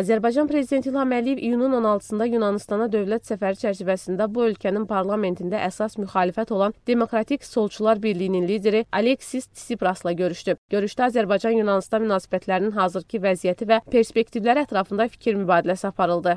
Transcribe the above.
Azərbaycan prezidenti İlham Əliyev iyunun 16-sında Yunanıstana dövlət səfəri çərçivəsində bu ölkənin parlamentində əsas müxalifət olan Demokratik Solçular Birliyinin lideri Aleksis Tsiprasla görüşdü. Görüşdə Azərbaycan-Yunanistan münasibətlərinin hazırki vəziyyəti və perspektivləri ətrafında fikir mübadiləsi aparıldı.